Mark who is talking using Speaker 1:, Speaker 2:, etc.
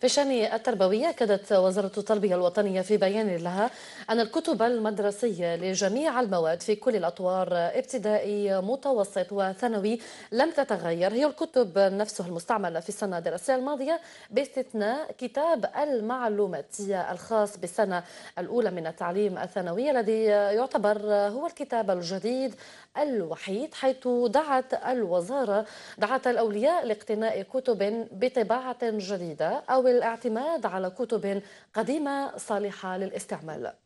Speaker 1: في شأن التربوية أكدت وزارة التربية الوطنية في بيان لها أن الكتب المدرسية لجميع المواد في كل الأطوار ابتدائي متوسط وثانوي لم تتغير هي الكتب نفسها المستعملة في السنة الدراسية الماضية باستثناء كتاب المعلوماتية الخاص بالسنة الأولى من التعليم الثانوي الذي يعتبر هو الكتاب الجديد الوحيد حيث دعت الوزارة دعت الأولياء لاقتناء كتب بطباعة جديدة أو بالاعتماد الاعتماد على كتب قديمة صالحة للاستعمال